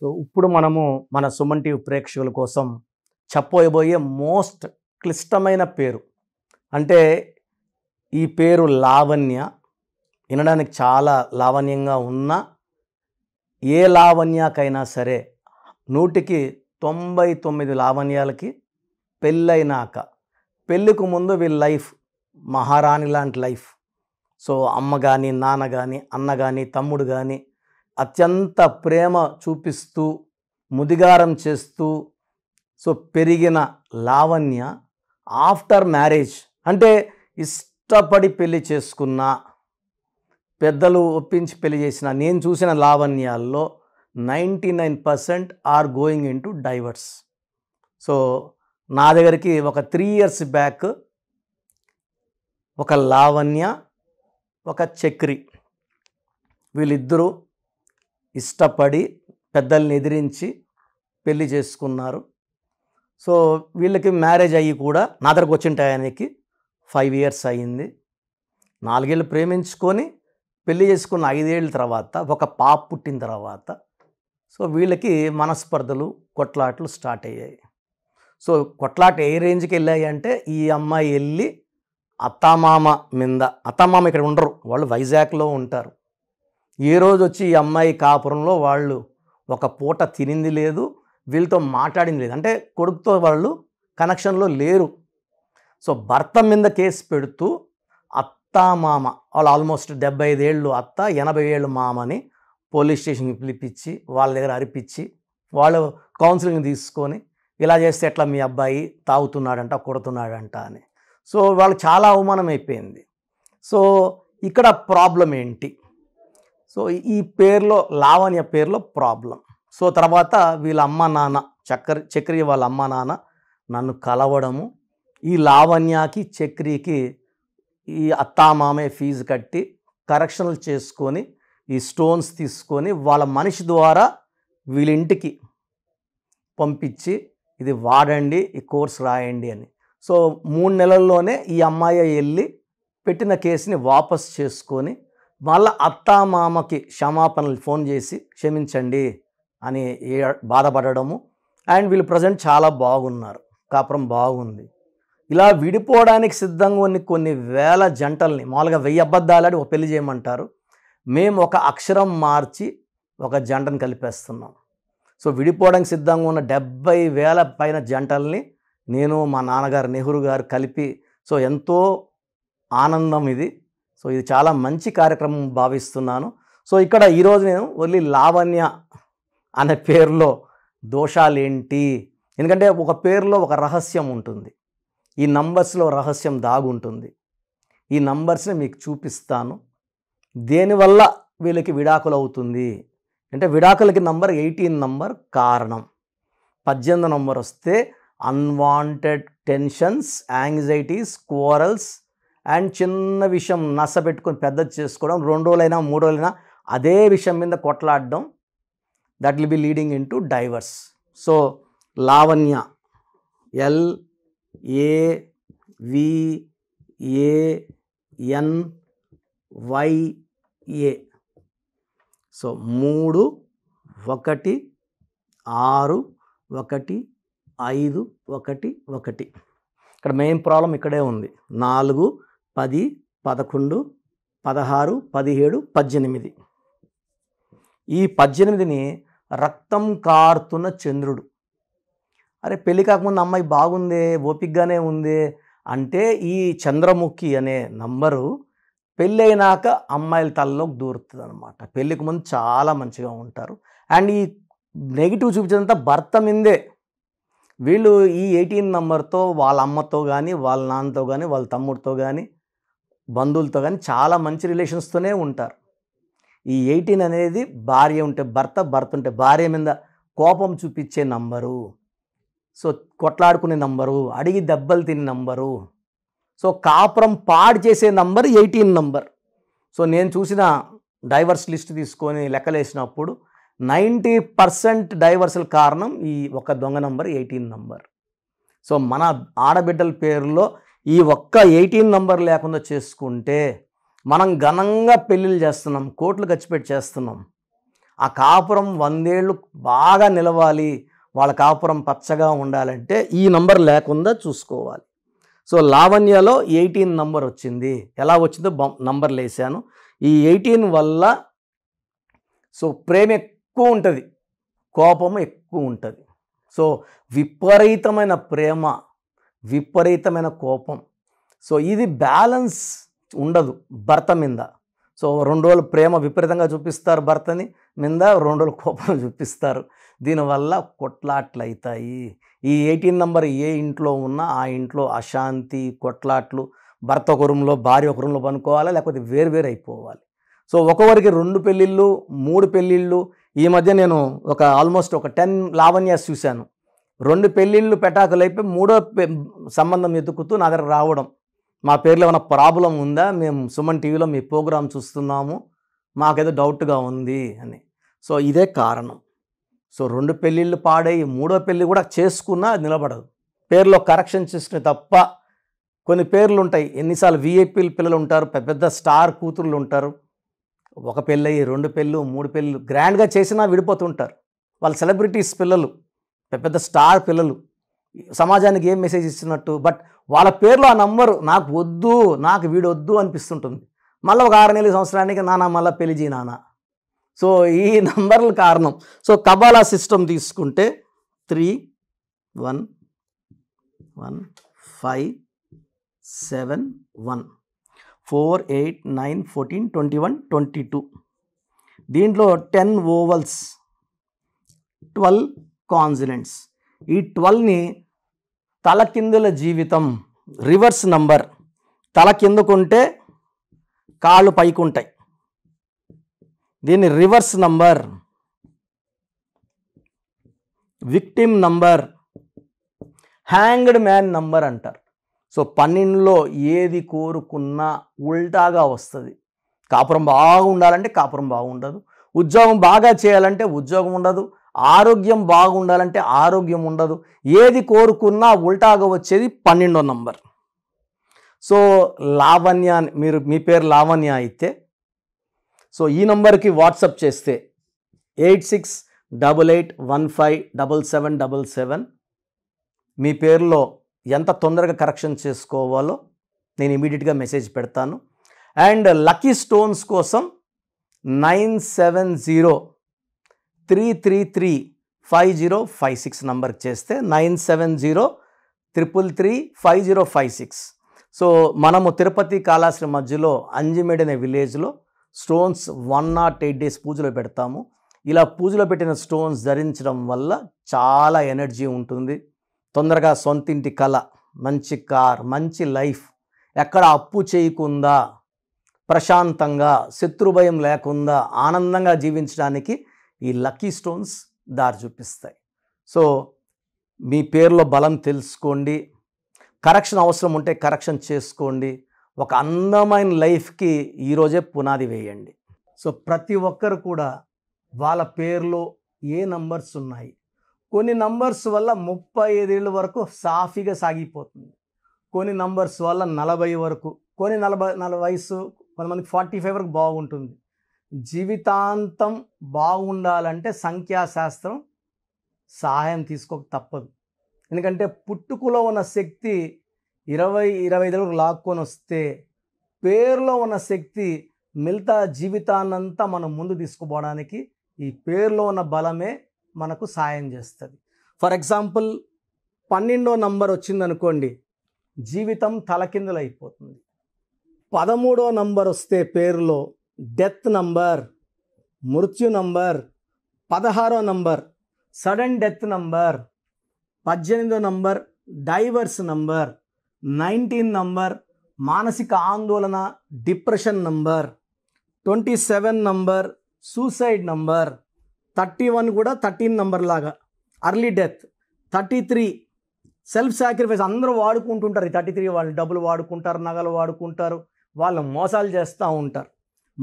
so ఇప్పుడు మనము మన సుమన్ టీవీ ప్రేక్షకుల కోసం చెప్పబోయే మోస్ట్ క్లిష్టమైన పేరు అంటే ఈ పేరు లావణ్య వినడానికి చాలా లావణ్యంగా ఉన్న ఏ లావణ్యకైనా సరే నూటికి తొంభై తొమ్మిది లావణ్యాలకి పెళ్ళైనాక పెళ్ళికు ముందు వీళ్ళ లైఫ్ మహారాణి లాంటి లైఫ్ సో అమ్మ కానీ నాన్న కానీ అన్న కానీ తమ్ముడు కానీ అత్యంత ప్రేమ చూపిస్తూ ముదిగారం చేస్తూ సో పెరిగిన లావణ్య ఆఫ్టర్ మ్యారేజ్ అంటే ఇష్టపడి పెళ్లి చేసుకున్న పెద్దలు ఒప్పించి పెళ్లి చేసిన నేను చూసిన లావణ్యాల్లో ninety nine percent are going into divorce so నా దగ్గరికి ఒక త్రీ ఇయర్స్ బ్యాక్ ఒక లావణ్య ఒక చక్రి వీళ్ళిద్దరూ ఇష్టపడి పెద్దల్ని ఎదిరించి పెళ్లి చేసుకున్నారు సో వీళ్ళకి మ్యారేజ్ అయ్యి కూడా నా దగ్గరకు వచ్చిన టయానికి ఫైవ్ ఇయర్స్ అయ్యింది నాలుగేళ్ళు ప్రేమించుకొని పెళ్లి చేసుకున్న ఐదేళ్ళ తర్వాత ఒక పాప పుట్టిన తర్వాత సో వీళ్ళకి మనస్పర్ధలు కొట్లాట్లు స్టార్ట్ అయ్యాయి సో కొట్లాట ఏ రేంజ్కి వెళ్ళాయి అంటే ఈ అమ్మాయి వెళ్ళి అత్తామామ మింద అత్తమామ ఇక్కడ ఉండరు వాళ్ళు వైజాగ్లో ఉంటారు ఏ రోజు వచ్చి ఈ అమ్మాయి కాపురంలో వాళ్ళు ఒక పూట తినింది లేదు వీళ్ళతో మాట్లాడింది లేదు అంటే కొడుకుతో వాళ్ళు కనెక్షన్లో లేరు సో భర్త మీద కేసు పెడుతూ అత్త మామ వాళ్ళు ఆల్మోస్ట్ డెబ్బై ఐదేళ్ళు అత్త ఎనభై ఏళ్ళు మామని పోలీస్ స్టేషన్కి పిలిపించి వాళ్ళ దగ్గర అరిపించి వాళ్ళు కౌన్సిలింగ్ తీసుకొని ఇలా చేస్తే ఎట్లా మీ అబ్బాయి తాగుతున్నాడంట కొడుతున్నాడంట అని సో వాళ్ళు చాలా అవమానం అయిపోయింది సో ఇక్కడ ప్రాబ్లం ఏంటి సో ఈ పేర్లో లావణ్య పేర్లో ప్రాబ్లం సో తర్వాత వీళ్ళ అమ్మ నాన్న చక్ర చక్రి వాళ్ళ అమ్మ నాన్న నన్ను కలవడము ఈ లావణ్యకి చక్రికి ఈ అత్తామామే ఫీజు కట్టి కరెక్షన్లు చేసుకొని ఈ స్టోన్స్ తీసుకొని వాళ్ళ మనిషి ద్వారా వీళ్ళింటికి పంపించి ఇది వాడండి ఈ కోర్స్ రాయండి అని సో మూడు నెలల్లోనే ఈ అమ్మాయి వెళ్ళి పెట్టిన కేసుని వాపస్ చేసుకొని వాళ్ళ అత్తామామకి క్షమాపణలు ఫోన్ చేసి క్షమించండి అని బాధపడము అండ్ వీళ్ళు ప్రజెంట్ చాలా బాగున్నారు కాపురం బాగుంది ఇలా విడిపోవడానికి సిద్ధంగా ఉన్న కొన్ని వేల జంటల్ని మామూలుగా వెయ్యి అబద్ధాలని ఒక పెళ్లి చేయమంటారు మేము ఒక అక్షరం మార్చి ఒక జంటను కలిపేస్తున్నాం సో విడిపోవడానికి సిద్ధంగా ఉన్న డెబ్బై వేల పైన జంటల్ని నేను మా నాన్నగారు నెహ్రూ గారు కలిపి సో ఎంతో ఆనందం ఇది సో ఇది చాలా మంచి కార్యక్రమం భావిస్తున్నాను సో ఇక్కడ ఈరోజు నేను ఓన్లీ లావణ్య అనే పేరులో దోషాలేంటి ఎందుకంటే ఒక పేరులో ఒక రహస్యం ఉంటుంది ఈ నంబర్స్లో రహస్యం దాగుంటుంది ఈ నంబర్స్ని మీకు చూపిస్తాను దేనివల్ల వీళ్ళకి విడాకులు అవుతుంది అంటే విడాకులకి నంబర్ ఎయిటీన్ నంబర్ కారణం పద్దెనిమిది నంబర్ వస్తే unwanted tensions anxieties quarrels and చిన్న విషయం నష్టపెట్టుకొని పెద్దది చేసుకోవడం రెండు రోజులైనా మూడు రోజులైనా అదే విషయం మీద కొట్లాడడం that will be leading into divorce so Lavanya L A V A N Y A so మూడు ఒకటి ఆరు ఒకటి ఐదు ఒకటి ఒకటి ఇక్కడ మెయిన్ ప్రాబ్లం ఇక్కడే ఉంది నాలుగు పది పదకొండు పదహారు పదిహేడు పద్దెనిమిది ఈ పద్దెనిమిదిని రక్తం కారుతున్న చంద్రుడు అరే పెళ్ళి కాకముందు అమ్మాయి బాగుందే ఓపిగ్గానే ఉంది అంటే ఈ చంద్రముఖి అనే నంబరు అయినాక అమ్మాయిల తలలోకి దూరుతుంది అనమాట పెళ్ళికి ముందు చాలా మంచిగా ఉంటారు అండ్ ఈ నెగిటివ్ చూపించినంత భర్త మీందే వీళ్ళు ఈ ఎయిటీన్ నెంబర్తో వాళ్ళ అమ్మతో కానీ వాళ్ళ నాన్నతో కానీ వాళ్ళ తమ్ముడితో కానీ బంధువులతో కానీ చాలా మంచి రిలేషన్స్తోనే ఉంటారు ఈ ఎయిటీన్ అనేది భార్య ఉంటే భర్త భర్త ఉంటే భార్య మీద కోపం చూపించే నంబరు సో కొట్లాడుకునే నంబరు అడిగి దెబ్బలు తినే నంబరు సో కాపురం పాడు చేసే నంబర్ ఎయిటీన్ నంబర్ సో నేను చూసిన డైవర్స్ లిస్ట్ తీసుకొని లెక్కలేసినప్పుడు నైంటీ పర్సెంట్ డైవర్సల్ కారణం ఈ ఒక దొంగ నంబర్ ఎయిటీన్ నంబర్ సో మన ఆడబిడ్డల పేరులో ఈ ఒక్క ఎయిటీన్ నంబర్ లేకుండా చేసుకుంటే మనం ఘనంగా పెళ్ళిళ్ళు చేస్తున్నాం కోట్లు ఖర్చు పెట్టి చేస్తున్నాం ఆ కాపురం వందేళ్ళు బాగా నిలవాలి వాళ్ళ కాపురం పచ్చగా ఉండాలంటే ఈ నంబర్ లేకుండా చూసుకోవాలి సో లావణ్యలో ఎయిటీన్ నంబర్ వచ్చింది ఎలా వచ్చిందో నంబర్ లేసాను ఈ ఎయిటీన్ వల్ల సో ప్రేమ ఎక్కువ ఉంటుంది కోపం ఎక్కువ ఉంటుంది సో విపరీతమైన ప్రేమ విపరీతమైన కోపం సో ఇది బ్యాలెన్స్ ఉండదు భర్త మీద సో రెండు రోజులు ప్రేమ విపరీతంగా చూపిస్తారు భర్తని మీద రెండు రోజులు కోపం చూపిస్తారు దీనివల్ల కొట్లాట్లు అవుతాయి ఈ ఎయిటీన్ నెంబర్ ఏ ఇంట్లో ఉన్నా ఆ ఇంట్లో అశాంతి కొట్లాట్లు భర్త ఒక రూమ్లో భార్య ఒక రూమ్లో పనుకోవాలా లేకపోతే వేరువేరు అయిపోవాలి సో ఒకవరికి రెండు పెళ్ళిళ్ళు మూడు పెళ్ళిళ్ళు ఈ మధ్య నేను ఒక ఆల్మోస్ట్ ఒక టెన్ లావణ్యాస్ చూశాను రెండు పెళ్ళిళ్ళు పెటాకులైపోయి మూడో సంబంధం ఎదుకుతూ నా దగ్గర రావడం మా పేర్లో ఏమైనా ప్రాబ్లం ఉందా మేము సుమన్ టీవీలో మీ ప్రోగ్రామ్ చూస్తున్నాము మాకేదో డౌట్గా ఉంది అని సో ఇదే కారణం సో రెండు పెళ్ళిళ్ళు పాడై మూడో పెళ్ళి కూడా చేసుకున్నా అది నిలబడదు పేర్లో కరెక్షన్ చేసిన తప్ప కొన్ని పేర్లు ఉంటాయి ఎన్నిసార్లు విఐపీలు పిల్లలు ఉంటారు పెద్ద పెద్ద స్టార్ కూతుర్లు ఉంటారు ఒక పెళ్ళయి రెండు పెళ్ళు మూడు పెళ్ళు గ్రాండ్గా చేసినా విడిపోతుంటారు వాళ్ళు సెలబ్రిటీస్ పిల్లలు పెద్ద స్టార్ పిల్లలు సమాజానికి ఏం మెసేజ్ ఇస్తున్నట్టు బట్ వాళ్ళ పేర్లో ఆ నంబరు నాకు వద్దు నాకు వీడొద్దు అనిపిస్తుంటుంది మళ్ళీ ఒక ఆరు నెలల సంవత్సరానికి నానా మళ్ళీ పెళ్లిజీ నానా సో ఈ నంబర్ల కారణం సో కబాలా సిస్టమ్ తీసుకుంటే three one one five seven one four eight nine fourteen twenty one twenty two దీంట్లో టెన్ ఓవల్స్ ట్వెల్వ్ కాన్సిడెంట్స్ ఈ ట్వెల్వ్ని తలకిందుల జీవితం రివర్స్ నంబర్ తల కిందకుంటే కాళ్ళు పైకుంటాయి దీన్ని reverse number victim number hanged man number అంటారు సో పన్నెండులో ఏది కోరుకున్నా ఉల్టాగా వస్తుంది కాపురం బాగుండాలంటే కాపురం బాగుండదు ఉద్యోగం బాగా చేయాలంటే ఉద్యోగం ఉండదు ఆరోగ్యం బాగుండాలంటే ఆరోగ్యం ఉండదు ఏది కోరుకున్నా ఉల్టాగా వచ్చేది పన్నెండో నంబర్ సో లావణ్య మీరు మీ పేరు లావణ్య అయితే సో ఈ నంబర్కి వాట్సప్ చేస్తే eight six double eight one five double seven double seven మీ పేరులో ఎంత తొందరగా కరెక్షన్ చేసుకోవాలో నేను ఇమీడియట్గా మెసేజ్ పెడతాను అండ్ లక్కీ స్టోన్స్ కోసం nine seven zero three three three five zero five six నంబర్కి చేస్తే nine seven zero triple three five zero five six so మనము తిరుపతి కాళాశ్రీ మధ్యలో అంజిమేడ్ అనే విలేజ్లో stones one naught eight days పూజలో పెడతాము ఇలా పూజలో పెట్టిన స్టోన్స్ ధరించడం వల్ల చాలా ఎనర్జీ ఉంటుంది తొందరగా సొంతింటి కళ మంచి కార్ మంచి లైఫ్ ఎక్కడ అప్పు చేయకుండా ప్రశాంతంగా శత్రుభయం లేకుండా ఆనందంగా జీవించడానికి ఈ లక్కీ స్టోన్స్ దారి చూపిస్తాయి సో మీ పేరులో బలం తెలుసుకోండి కరెక్షన్ అవసరం ఉంటే కరెక్షన్ చేసుకోండి ఒక అందమైన లైఫ్కి ఈరోజే పునాది వేయండి సో ప్రతి ఒక్కరు కూడా వాళ్ళ పేర్లో ఏ నంబర్స్ ఉన్నాయి కొన్ని నంబర్స్ వల్ల ముప్పై ఐదేళ్ళ వరకు సాఫీగా సాగిపోతుంది కొన్ని నంబర్స్ వల్ల నలభై వరకు కొన్ని నలభై నలభై వయసు కొంతమందికి ఫార్టీ ఫైవ్ వరకు బాగుంటుంది జీవితాంతం బాగుండాలంటే సంఖ్యాశాస్త్రం సహాయం తీసుకోక తప్పదు ఎందుకంటే పుట్టుకలో ఉన్న శక్తి ఇరవై ఇరవై ఐదు లాక్కొని వస్తే పేరులో ఉన్న శక్తి మిగతా జీవితాన్నంతా మనం ముందు తీసుకుపోవడానికి ఈ పేరులో ఉన్న బలమే మనకు సాయం చేస్తుంది ఫర్ ఎగ్జాంపుల్ పన్నెండో నంబర్ వచ్చిందనుకోండి జీవితం తలకిందులైపోతుంది పదమూడో నంబర్ వస్తే పేరులో డెత్ నంబర్ మృత్యు నంబర్ పదహారో నంబర్ సడన్ డెత్ నంబర్ పద్దెనిమిదో number divorce number nineteen number మానసిక ఆందోళన depression number twenty seven number suicide number thirty one కూడా థర్టీన్ నంబర్ లాగా early death thirty three self sacrifice అందరూ వాడుకుంటుంటారు ఈ థర్టీ త్రీ వాళ్ళు డబ్బులు వాడుకుంటారు నగలు వాడుకుంటారు వాళ్ళు మోసాలు చేస్తూ ఉంటారు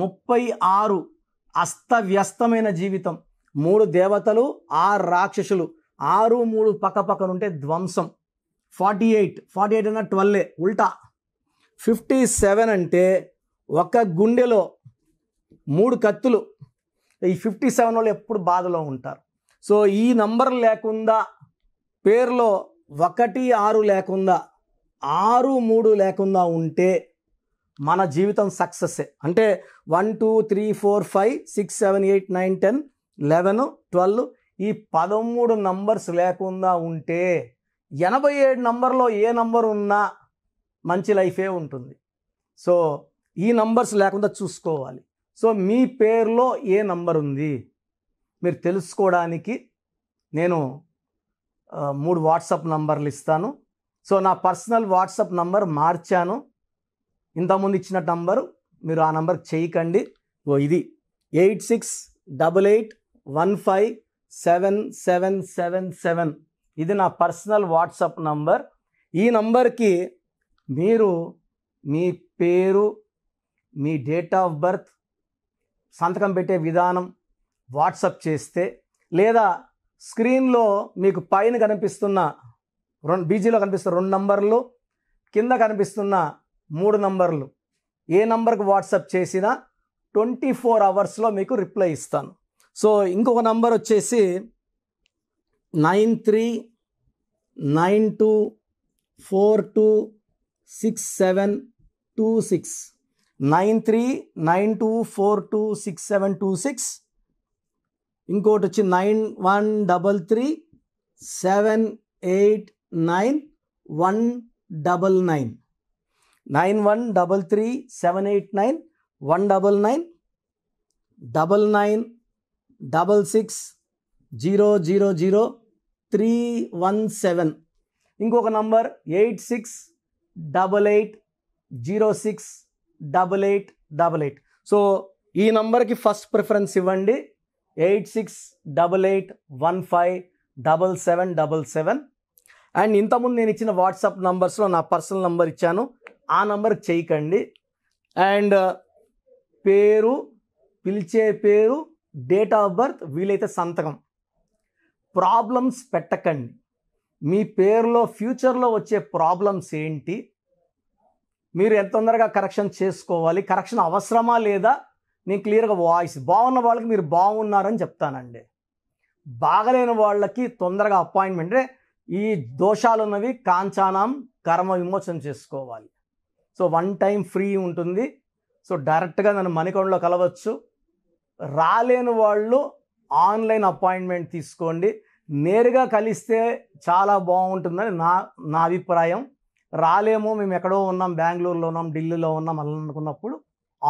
ముప్పై ఆరు అస్తవ్యస్తమైన జీవితం మూడు దేవతలు ఆరు రాక్షసులు ఆరు మూడు పక్కపక్కనుంటే ధ్వంసం ఫార్టీ ఎయిట్ ఫార్టీ ఎయిట్ అన్న ట్వెల్వే ఉల్టా ఫిఫ్టీ సెవెన్ అంటే ఒక గుండెలో మూడు కత్తులు ఈ ఫిఫ్టీ సెవెన్ వాళ్ళు ఎప్పుడు బాధలో ఉంటారు సో ఈ నంబర్ లేకుండా పేర్లో ఒకటి ఆరు లేకుండా ఆరు మూడు లేకుండా ఉంటే మన జీవితం సక్సెస్సే అంటే one two three four five six seven eight nine ten eleven twelve ఈ పదమూడు నంబర్స్ లేకుండా ఉంటే ఎనభై ఏడు నంబర్లో ఏ నంబర్ ఉన్నా మంచి లైఫే ఉంటుంది సో ఈ నంబర్స్ లేకుండా చూసుకోవాలి సో మీ పేరులో ఏ నంబర్ ఉంది మీరు తెలుసుకోవడానికి నేను మూడు వాట్సాప్ నంబర్లు ఇస్తాను సో నా పర్సనల్ వాట్సాప్ నంబర్ మార్చాను ఇంతకుముందు ఇచ్చిన నంబరు మీరు ఆ నంబర్ చేయకండి ఓ ఇది eight six double eight one five seven seven seven seven ఇది నా పర్సనల్ వాట్సాప్ నంబర్ ఈ నంబర్కి మీరు మీ పేరు మీ డేట్ ఆఫ్ బర్త్ సంతకం పెట్టే విధానం వాట్సప్ చేస్తే లేదా స్క్రీన్లో మీకు పైన కనిపిస్తున్న రెండు బీజీలో కనిపిస్తున్న రెండు నంబర్లు కింద కనిపిస్తున్న మూడు నంబర్లు ఏ నంబర్కి వాట్సాప్ చేసినా ట్వంటీ ఫోర్ అవర్స్లో మీకు రిప్లై ఇస్తాను సో ఇంకొక నంబర్ వచ్చేసి nine three nine two four two six seven two six nine three nine two four two six seven two six ఇంకోటి వచ్చి nine one double three seven eight nine one double nine nine one double three seven eight nine one double nine double nine double six zero zero zero three one seven ఇంకొక number eight six double eight zero six double eight double eight so ఈ నంబర్కి first preference ఇవ్వండి eight six double eight one five double seven double seven and ఇంతకుముందు నేను ఇచ్చిన WhatsApp నంబర్స్లో నా personal number ఇచ్చాను ఆ నంబర్కి చేయకండి అండ్ uh, పేరు పిలిచే పేరు డేట్ ఆఫ్ బర్త్ వీలైతే సంతకం ప్రాబ్లమ్స్ పెట్టకండి మీ పేరులో ఫ్యూచర్లో వచ్చే ప్రాబ్లమ్స్ ఏంటి మీరు ఎంత తొందరగా కరెక్షన్ చేసుకోవాలి కరెక్షన్ అవసరమా లేదా నేను క్లియర్గా వాయిస్ బాగున్న వాళ్ళకి మీరు బాగున్నారని చెప్తానండి బాగలేని వాళ్ళకి తొందరగా అపాయింట్మెంట్ ఈ దోషాలు ఉన్నవి కాంచానం కర్మ విమోచన చేసుకోవాలి సో వన్ టైం ఫ్రీ ఉంటుంది సో డైరెక్ట్గా నన్ను మణికొండలో కలవచ్చు రాలేని వాళ్ళు ఆన్లైన్ అపాయింట్మెంట్ తీసుకోండి నేరుగా కలిస్తే చాలా బాగుంటుందని నా నా అభిప్రాయం రాలేమో మేము ఎక్కడో ఉన్నాం బెంగళూరులో ఉన్నాం ఢిల్లీలో ఉన్నాం అలా అనుకున్నప్పుడు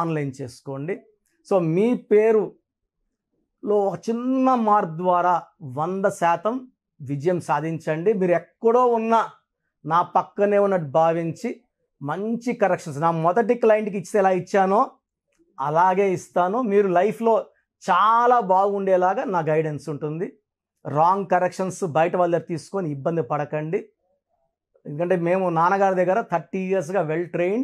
ఆన్లైన్ చేసుకోండి సో మీ పేరులో ఒక చిన్న మార్క్ ద్వారా వంద శాతం విజయం సాధించండి మీరు ఎక్కడో ఉన్న నా పక్కనే ఉన్నట్టు భావించి మంచి కరెక్షన్స్ నా మొదటి క్లయింట్కి ఇచ్చి ఎలా ఇచ్చానో అలాగే ఇస్తాను మీరు లైఫ్లో చాలా బాగుండేలాగా నా గైడెన్స్ ఉంటుంది రాంగ్ కరెక్షన్స్ బయట వాళ్ళ తీసుకొని ఇబ్బంది పడకండి ఎందుకంటే మేము నాన్నగారి దగ్గర థర్టీ ఇయర్స్గా well trained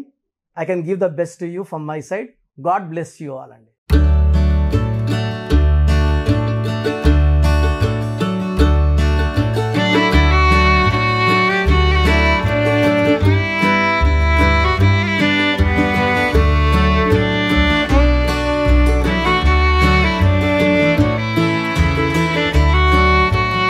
I can give the best you from my side God bless you all అండి